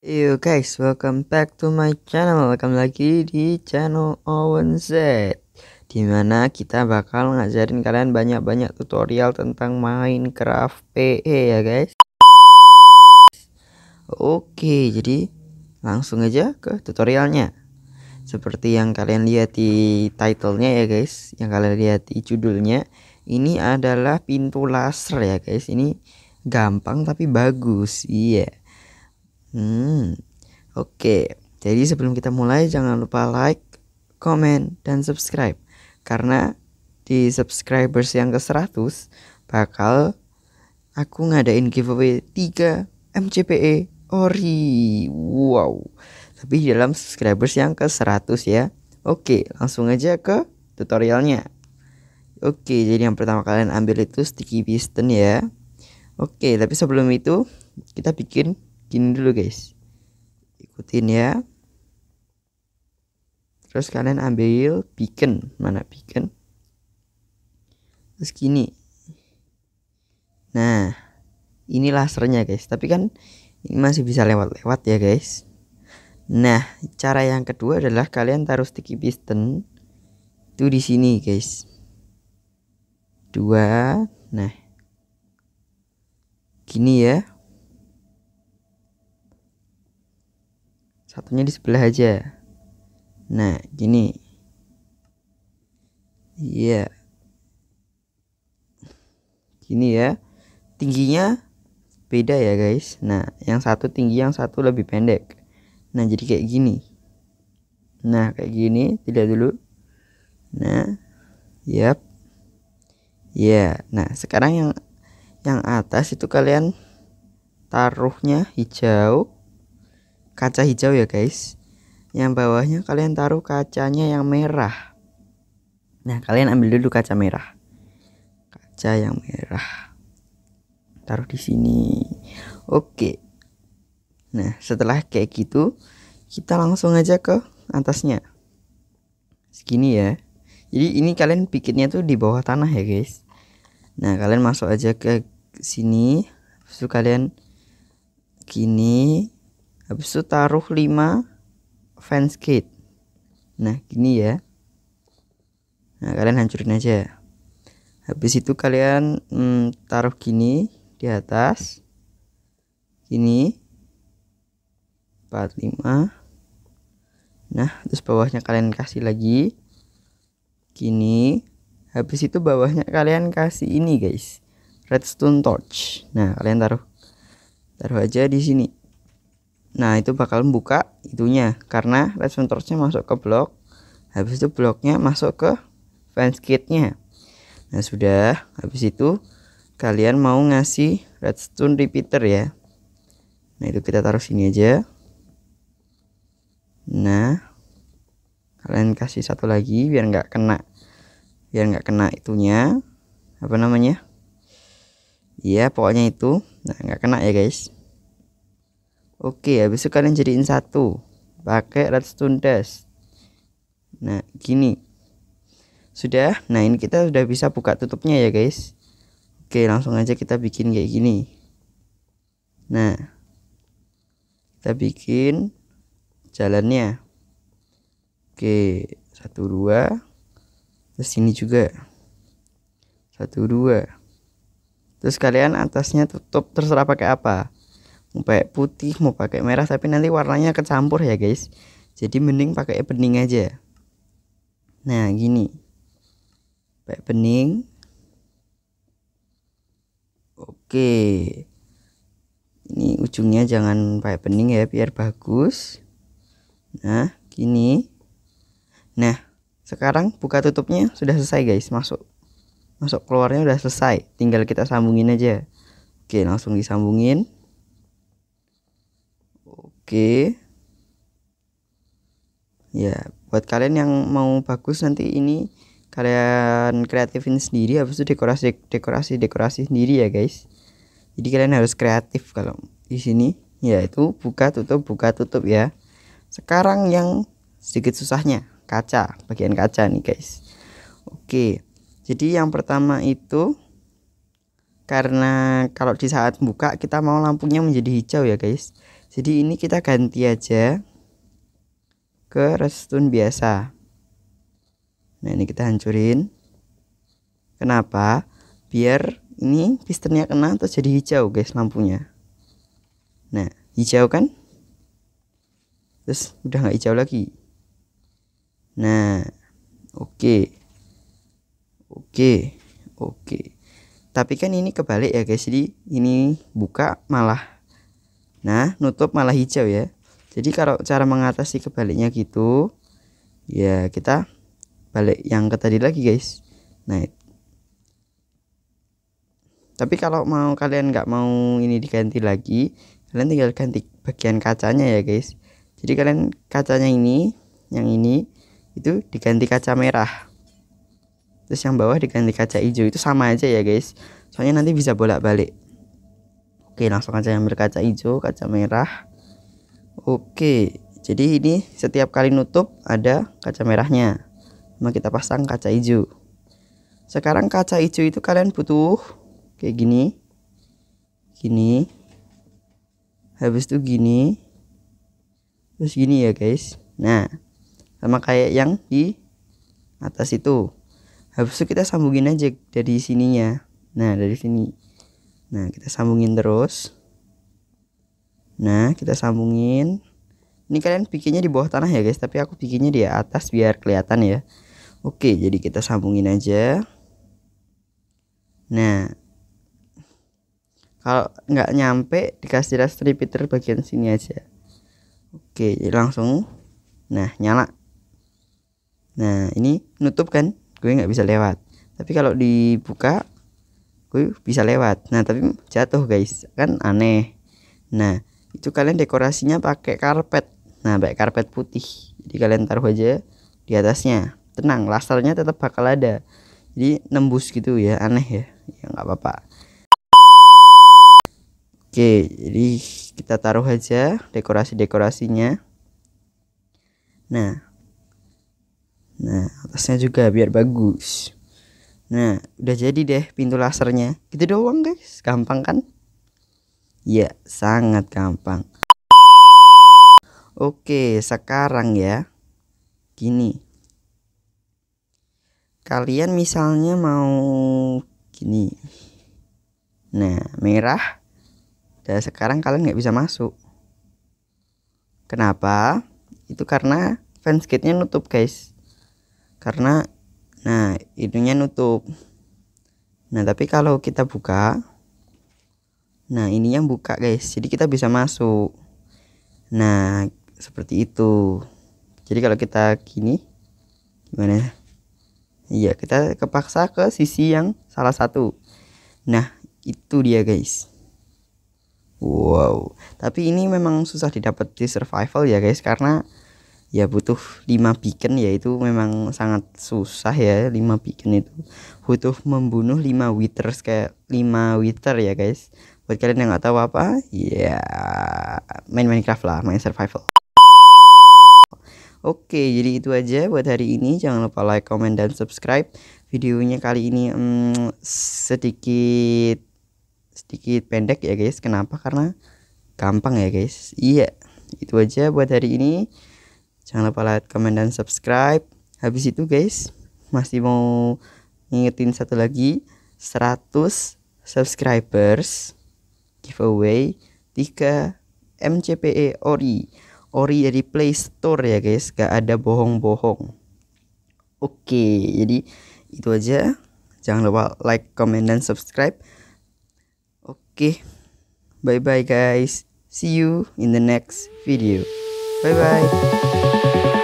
Yo guys, welcome back to my channel. Welcome lagi di channel Owen Z. Dimana kita bakal ngajarin kalian banyak-banyak tutorial tentang Minecraft PE ya guys. Oke, jadi langsung aja ke tutorialnya. Seperti yang kalian lihat di titlenya ya guys, yang kalian lihat di judulnya, ini adalah pintu laser ya guys. Ini gampang tapi bagus, iya. Yeah Hmm, oke. Okay. Jadi sebelum kita mulai jangan lupa like, comment, dan subscribe. Karena di subscribers yang ke-100 bakal aku ngadain giveaway 3 MCPE ori. Wow. Tapi di dalam subscribers yang ke-100 ya. Oke, langsung aja ke tutorialnya. Oke, jadi yang pertama kalian ambil itu sticky piston ya. Oke, tapi sebelum itu kita bikin gini dulu guys ikutin ya terus kalian ambil beacon mana beacon terus gini nah ini lasernya guys tapi kan ini masih bisa lewat-lewat ya guys nah cara yang kedua adalah kalian taruh sticky piston itu di sini guys dua nah gini ya satunya di sebelah aja nah gini iya yeah. gini ya tingginya beda ya guys nah yang satu tinggi yang satu lebih pendek nah jadi kayak gini nah kayak gini tidak dulu nah yap ya yeah. nah sekarang yang yang atas itu kalian taruhnya hijau kaca hijau ya guys yang bawahnya kalian taruh kacanya yang merah nah kalian ambil dulu kaca merah kaca yang merah taruh di sini oke nah setelah kayak gitu kita langsung aja ke atasnya segini ya jadi ini kalian bikinnya tuh di bawah tanah ya guys nah kalian masuk aja ke sini terus kalian gini habis itu taruh 5 fence gate nah gini ya nah kalian hancurin aja habis itu kalian hmm, taruh gini di atas gini 45 nah terus bawahnya kalian kasih lagi gini habis itu bawahnya kalian kasih ini guys redstone torch nah kalian taruh taruh aja di sini Nah, itu bakal membuka itunya karena redstone torchnya masuk ke blok. Habis itu bloknya masuk ke kitnya Nah, sudah. Habis itu kalian mau ngasih redstone repeater ya. Nah, itu kita taruh sini aja. Nah, kalian kasih satu lagi biar nggak kena biar nggak kena itunya apa namanya iya pokoknya itu nah nggak kena ya guys oke habis itu kalian jadiin satu pakai redstone dash. nah gini sudah nah ini kita sudah bisa buka tutupnya ya guys oke langsung aja kita bikin kayak gini nah kita bikin jalannya oke satu dua terus ini juga satu dua terus kalian atasnya tutup terserah pakai apa mau pakai putih mau pakai merah tapi nanti warnanya kecampur ya guys jadi mending pakai bening aja nah gini pakai bening oke ini ujungnya jangan pakai bening ya biar bagus nah gini nah sekarang buka tutupnya sudah selesai guys masuk masuk keluarnya udah selesai tinggal kita sambungin aja oke langsung disambungin Oke. Ya, buat kalian yang mau bagus nanti ini kalian kreatifin sendiri habis itu dekorasi dekorasi dekorasi sendiri ya guys. Jadi kalian harus kreatif kalau di sini yaitu buka tutup buka tutup ya. Sekarang yang sedikit susahnya kaca, bagian kaca nih guys. Oke. Jadi yang pertama itu karena kalau di saat buka kita mau lampunya menjadi hijau ya guys jadi ini kita ganti aja ke restun biasa nah ini kita hancurin kenapa biar ini pistonnya kena terus jadi hijau guys lampunya nah hijau kan terus udah nggak hijau lagi nah oke okay. oke okay. oke okay. tapi kan ini kebalik ya guys jadi ini buka malah Nah, nutup malah hijau ya. Jadi kalau cara mengatasi kebaliknya gitu, ya kita balik yang ke tadi lagi guys. Nah, tapi kalau mau kalian nggak mau ini diganti lagi, kalian tinggal ganti bagian kacanya ya guys. Jadi kalian kacanya ini, yang ini itu diganti kaca merah. Terus yang bawah diganti kaca hijau itu sama aja ya guys. Soalnya nanti bisa bolak-balik oke langsung aja yang berkaca hijau kaca merah oke jadi ini setiap kali nutup ada kaca merahnya Cuma kita pasang kaca hijau sekarang kaca hijau itu kalian butuh kayak gini gini habis itu gini terus gini ya guys nah sama kayak yang di atas itu habis itu kita sambungin aja dari sininya nah dari sini Nah, kita sambungin terus. Nah, kita sambungin. Ini kalian bikinnya di bawah tanah ya, guys, tapi aku bikinnya di atas biar kelihatan ya. Oke, jadi kita sambungin aja. Nah, kalau nggak nyampe dikasih rest repeater bagian sini aja. Oke, jadi langsung. Nah, nyala. Nah, ini nutup kan? Gue nggak bisa lewat. Tapi kalau dibuka, gue bisa lewat nah tapi jatuh guys kan aneh nah itu kalian dekorasinya pakai karpet nah baik karpet putih jadi kalian taruh aja di atasnya tenang lasernya tetap bakal ada jadi nembus gitu ya aneh ya ya nggak apa-apa oke jadi kita taruh aja dekorasi dekorasinya nah nah atasnya juga biar bagus Nah, udah jadi deh pintu lasernya. Gitu doang, guys. Gampang kan? Ya, sangat gampang. Oke, sekarang ya. Gini. Kalian misalnya mau gini. Nah, merah. Dan sekarang kalian nggak bisa masuk. Kenapa? Itu karena gate nya nutup, guys. Karena nah itunya nutup nah tapi kalau kita buka nah ini yang buka guys jadi kita bisa masuk nah seperti itu jadi kalau kita gini gimana iya kita kepaksa ke sisi yang salah satu nah itu dia guys wow tapi ini memang susah didapat di survival ya guys karena ya butuh 5 beacon yaitu memang sangat susah ya 5 beacon itu butuh membunuh 5 withers kayak 5 wither ya guys buat kalian yang nggak tahu apa ya main Minecraft lah main survival Oke, jadi itu aja buat hari ini. Jangan lupa like, comment, dan subscribe. Videonya kali ini hmm, sedikit sedikit pendek ya guys. Kenapa? Karena gampang ya guys. Iya, itu aja buat hari ini jangan lupa like comment dan subscribe habis itu guys masih mau ngingetin satu lagi 100 subscribers giveaway 3 MCPE ori ori dari Play Store ya guys gak ada bohong-bohong oke jadi itu aja jangan lupa like comment dan subscribe oke bye bye guys see you in the next video 拜拜。